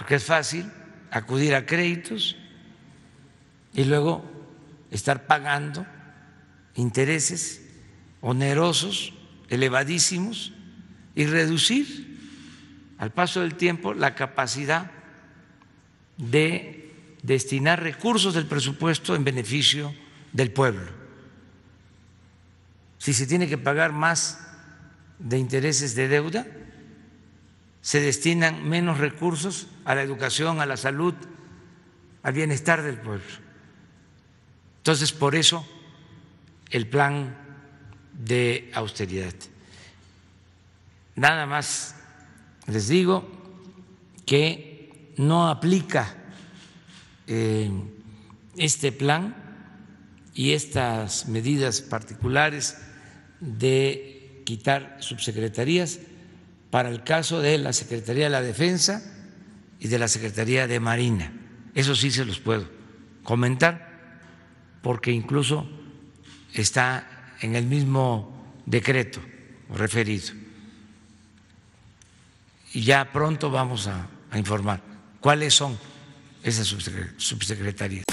porque es fácil acudir a créditos y luego estar pagando intereses onerosos, elevadísimos, y reducir al paso del tiempo la capacidad de destinar recursos del presupuesto en beneficio del pueblo. Si se tiene que pagar más de intereses de deuda, se destinan menos recursos a la educación, a la salud, al bienestar del pueblo. Entonces, por eso el plan de austeridad. Nada más les digo que no aplica eh, este plan y estas medidas particulares de quitar subsecretarías para el caso de la Secretaría de la Defensa y de la Secretaría de Marina. Eso sí se los puedo comentar, porque incluso está en el mismo decreto referido. Y ya pronto vamos a, informar cuáles son esas subsecretarías.